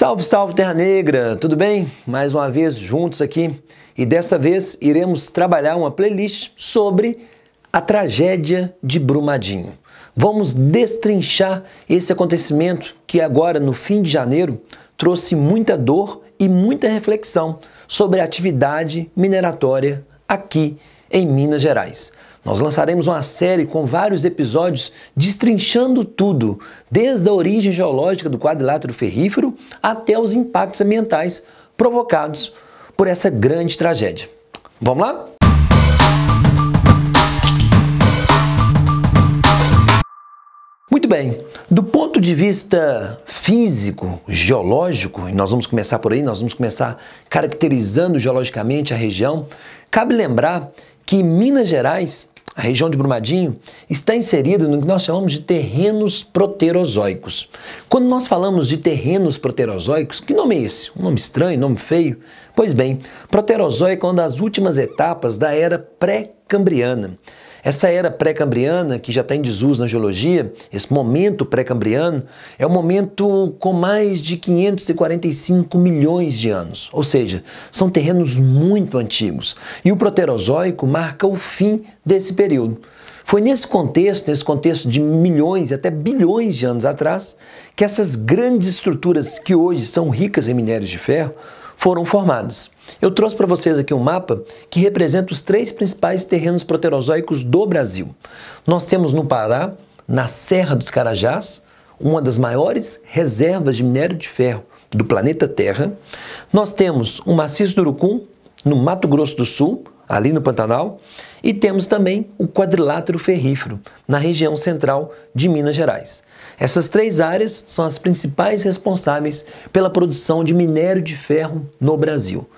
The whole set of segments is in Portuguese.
Salve, salve Terra Negra! Tudo bem? Mais uma vez juntos aqui e dessa vez iremos trabalhar uma playlist sobre a tragédia de Brumadinho. Vamos destrinchar esse acontecimento que agora no fim de janeiro trouxe muita dor e muita reflexão sobre a atividade mineratória aqui em Minas Gerais. Nós lançaremos uma série com vários episódios destrinchando tudo, desde a origem geológica do quadrilátero ferrífero até os impactos ambientais provocados por essa grande tragédia. Vamos lá? Muito bem, do ponto de vista físico, geológico, e nós vamos começar por aí, nós vamos começar caracterizando geologicamente a região, cabe lembrar que Minas Gerais, a região de Brumadinho, está inserida no que nós chamamos de terrenos proterozoicos. Quando nós falamos de terrenos proterozoicos, que nome é esse? Um nome estranho, nome feio? Pois bem, proterozoico é uma das últimas etapas da era pré-cambriana. Essa era pré-cambriana, que já está em desuso na geologia, esse momento pré-cambriano, é um momento com mais de 545 milhões de anos, ou seja, são terrenos muito antigos. E o Proterozoico marca o fim desse período. Foi nesse contexto, nesse contexto de milhões e até bilhões de anos atrás, que essas grandes estruturas que hoje são ricas em minérios de ferro foram formados. Eu trouxe para vocês aqui um mapa que representa os três principais terrenos proterozoicos do Brasil. Nós temos no Pará, na Serra dos Carajás, uma das maiores reservas de minério de ferro do planeta Terra. Nós temos o maciço do Urucum, no Mato Grosso do Sul, ali no Pantanal, e temos também o quadrilátero ferrífero, na região central de Minas Gerais. Essas três áreas são as principais responsáveis pela produção de minério de ferro no Brasil.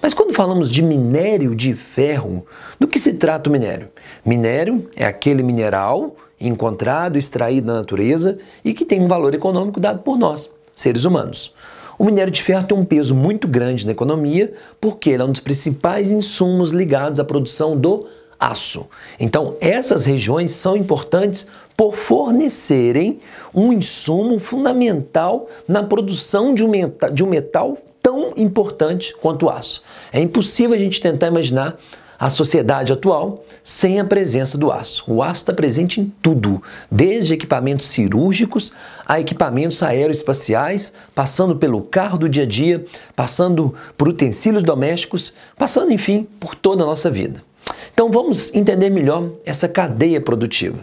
Mas quando falamos de minério de ferro, do que se trata o minério? Minério é aquele mineral encontrado, extraído da natureza e que tem um valor econômico dado por nós, seres humanos. O minério de ferro tem um peso muito grande na economia porque ele é um dos principais insumos ligados à produção do aço. Então, essas regiões são importantes por fornecerem um insumo fundamental na produção de um metal, de um metal tão importante quanto o aço. É impossível a gente tentar imaginar a sociedade atual sem a presença do aço. O aço está presente em tudo, desde equipamentos cirúrgicos a equipamentos aeroespaciais, passando pelo carro do dia a dia, passando por utensílios domésticos, passando, enfim, por toda a nossa vida. Então vamos entender melhor essa cadeia produtiva.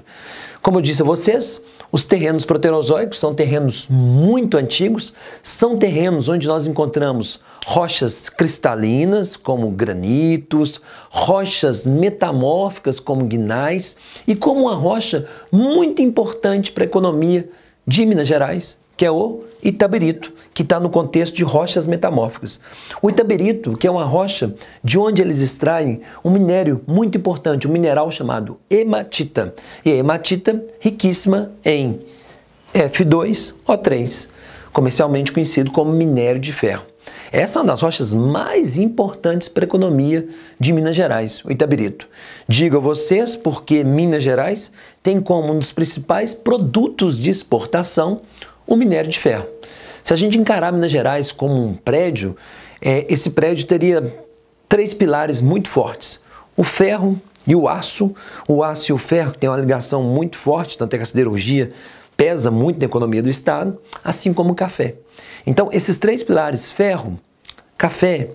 Como eu disse a vocês, os terrenos proterozoicos são terrenos muito antigos, são terrenos onde nós encontramos rochas cristalinas, como granitos, rochas metamórficas, como guinais, e como uma rocha muito importante para a economia de Minas Gerais que é o itaberito, que está no contexto de rochas metamórficas. O itaberito, que é uma rocha de onde eles extraem um minério muito importante, um mineral chamado hematita. E a hematita riquíssima em F2O3, comercialmente conhecido como minério de ferro. Essa é uma das rochas mais importantes para a economia de Minas Gerais, o Itabirito. Digo a vocês porque Minas Gerais tem como um dos principais produtos de exportação o minério de ferro. Se a gente encarar Minas Gerais como um prédio, é, esse prédio teria três pilares muito fortes: o ferro e o aço. O aço e o ferro têm uma ligação muito forte, tanto é que a siderurgia pesa muito na economia do Estado, assim como o café. Então, esses três pilares, ferro, café,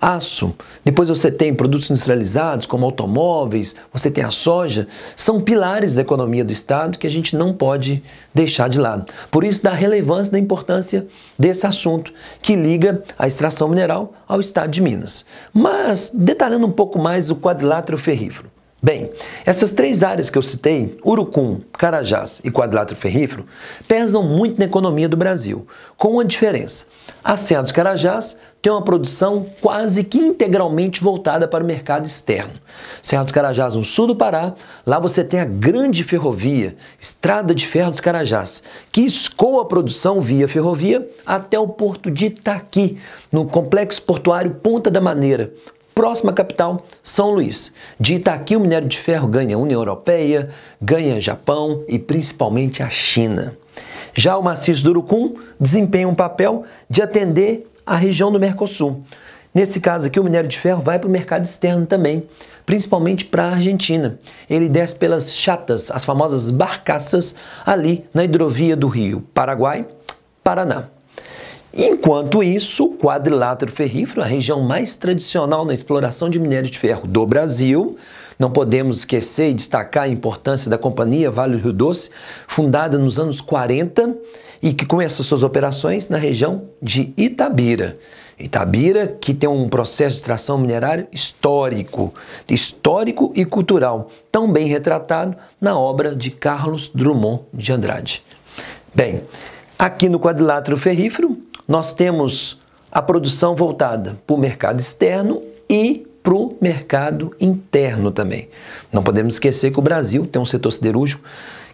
aço, depois você tem produtos industrializados como automóveis, você tem a soja, são pilares da economia do Estado que a gente não pode deixar de lado. Por isso, da relevância, da importância desse assunto que liga a extração mineral ao Estado de Minas. Mas, detalhando um pouco mais o quadrilátero ferrífero. Bem, essas três áreas que eu citei, Urucum, Carajás e Quadrilátero Ferrífero, pesam muito na economia do Brasil, com uma diferença. A Serra dos Carajás tem uma produção quase que integralmente voltada para o mercado externo. Serra dos Carajás, no sul do Pará, lá você tem a grande ferrovia, Estrada de Ferro dos Carajás, que escoa a produção via ferrovia até o porto de Itaqui, no complexo portuário Ponta da Maneira, próxima capital, São Luís. De Itaqui, o minério de ferro ganha União Europeia, ganha Japão e principalmente a China. Já o maciço do Urucum desempenha um papel de atender a região do Mercosul. Nesse caso aqui, o minério de ferro vai para o mercado externo também, principalmente para a Argentina. Ele desce pelas chatas, as famosas barcaças, ali na hidrovia do Rio Paraguai, Paraná. Enquanto isso, o quadrilátero ferrífero, a região mais tradicional na exploração de minério de ferro do Brasil, não podemos esquecer e destacar a importância da Companhia Vale do Rio Doce, fundada nos anos 40 e que começa suas operações na região de Itabira. Itabira, que tem um processo de extração minerária histórico, histórico e cultural, tão bem retratado na obra de Carlos Drummond de Andrade. Bem, aqui no quadrilátero ferrífero, nós temos a produção voltada para o mercado externo e para o mercado interno também. Não podemos esquecer que o Brasil tem um setor siderúrgico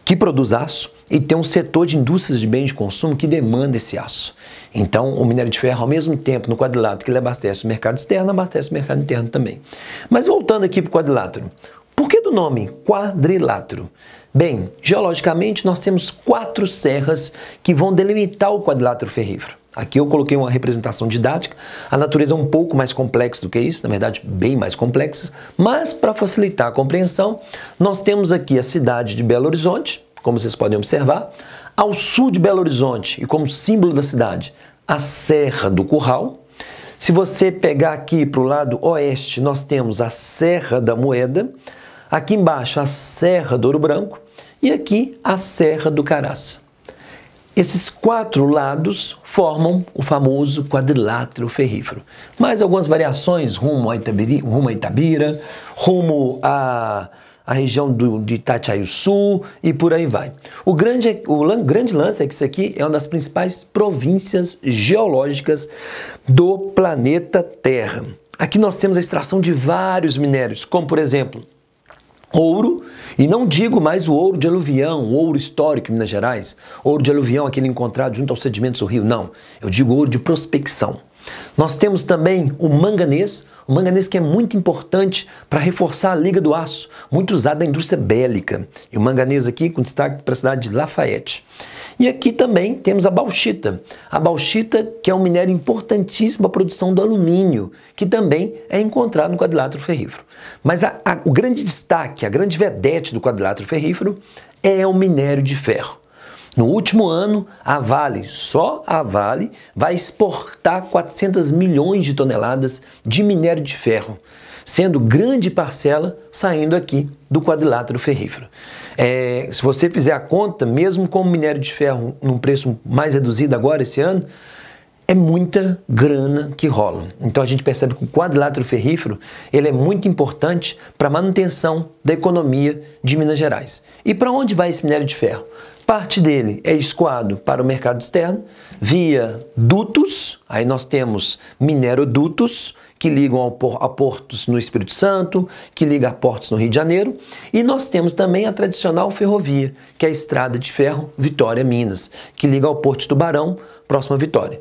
que produz aço e tem um setor de indústrias de bens de consumo que demanda esse aço. Então, o minério de ferro, ao mesmo tempo, no quadrilátero que ele abastece o mercado externo, abastece o mercado interno também. Mas voltando aqui para o quadrilátero, por que do nome quadrilátero? Bem, geologicamente nós temos quatro serras que vão delimitar o quadrilátero ferrífero. Aqui eu coloquei uma representação didática. A natureza é um pouco mais complexa do que isso, na verdade, bem mais complexa. Mas, para facilitar a compreensão, nós temos aqui a cidade de Belo Horizonte, como vocês podem observar, ao sul de Belo Horizonte e como símbolo da cidade, a Serra do Curral. Se você pegar aqui para o lado oeste, nós temos a Serra da Moeda, aqui embaixo a Serra do Ouro Branco e aqui a Serra do Caraça. Esses quatro lados formam o famoso quadrilátero ferrífero. Mais algumas variações rumo a, Itabiri, rumo a Itabira, rumo a a região do, de Itatiaio Sul e por aí vai. O grande, o lan, grande lance é que isso aqui é uma das principais províncias geológicas do planeta Terra. Aqui nós temos a extração de vários minérios, como por exemplo ouro, e não digo mais o ouro de aluvião, o ouro histórico em Minas Gerais, ouro de aluvião, aquele encontrado junto aos sedimentos do rio, não. Eu digo ouro de prospecção. Nós temos também o manganês, o manganês que é muito importante para reforçar a liga do aço, muito usado na indústria bélica. E o manganês aqui com destaque para a cidade de Lafayette. E aqui também temos a bauxita. A bauxita, que é um minério importantíssimo para a produção do alumínio, que também é encontrado no quadrilátero ferrífero. Mas a, a, o grande destaque, a grande vedete do quadrilátero ferrífero é o minério de ferro. No último ano, a Vale, só a Vale, vai exportar 400 milhões de toneladas de minério de ferro sendo grande parcela saindo aqui do quadrilátero ferrífero. É, se você fizer a conta, mesmo com o minério de ferro num preço mais reduzido agora esse ano, é muita grana que rola. Então a gente percebe que o quadrilátero ferrífero ele é muito importante para a manutenção da economia de Minas Gerais. E para onde vai esse minério de ferro? Parte dele é escoado para o mercado externo via dutos, aí nós temos minerodutos que ligam a portos no Espírito Santo, que ligam a portos no Rio de Janeiro, e nós temos também a tradicional ferrovia, que é a estrada de ferro Vitória-Minas, que liga ao Porto de Tubarão próxima vitória.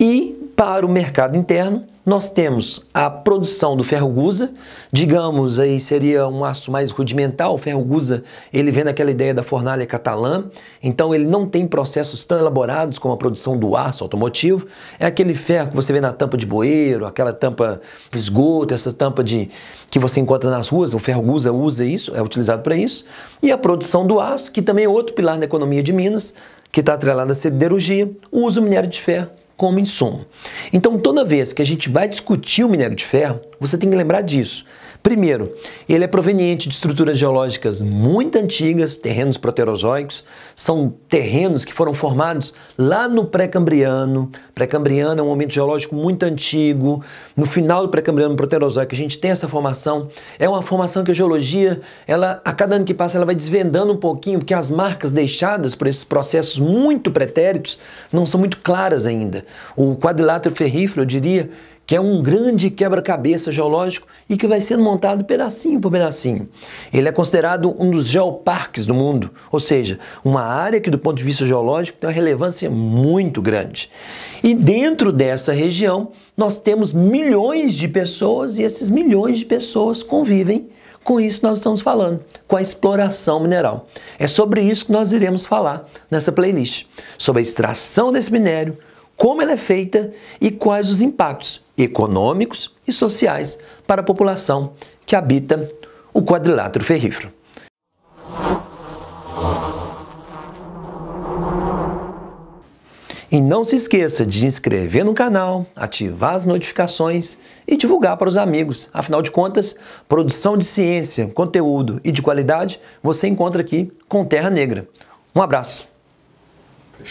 E para o mercado interno, nós temos a produção do ferro gusa, digamos aí seria um aço mais rudimental o ferro gusa ele vem daquela ideia da fornalha catalã, então ele não tem processos tão elaborados como a produção do aço automotivo, é aquele ferro que você vê na tampa de bueiro, aquela tampa esgoto, essa tampa de que você encontra nas ruas, o ferro gusa usa isso, é utilizado para isso, e a produção do aço, que também é outro pilar da economia de Minas, que está atrelada à siderurgia, usa o minério de ferro como insumo. Então, toda vez que a gente vai discutir o minério de ferro, você tem que lembrar disso. Primeiro, ele é proveniente de estruturas geológicas muito antigas, terrenos proterozoicos, são terrenos que foram formados lá no Pré-Cambriano. Pré-Cambriano é um momento geológico muito antigo. No final do Pré-Cambriano Proterozoico, a gente tem essa formação. É uma formação que a geologia, ela, a cada ano que passa, ela vai desvendando um pouquinho, porque as marcas deixadas por esses processos muito pretéritos não são muito claras ainda. O quadrilátero ferrífero, eu diria, que é um grande quebra-cabeça geológico e que vai sendo montado pedacinho por pedacinho. Ele é considerado um dos geoparques do mundo, ou seja, uma área que, do ponto de vista geológico, tem uma relevância muito grande. E dentro dessa região, nós temos milhões de pessoas e esses milhões de pessoas convivem com isso nós estamos falando, com a exploração mineral. É sobre isso que nós iremos falar nessa playlist, sobre a extração desse minério, como ela é feita e quais os impactos econômicos e sociais para a população que habita o quadrilátero ferrífero. E não se esqueça de se inscrever no canal, ativar as notificações e divulgar para os amigos. Afinal de contas, produção de ciência, conteúdo e de qualidade você encontra aqui com Terra Negra. Um abraço!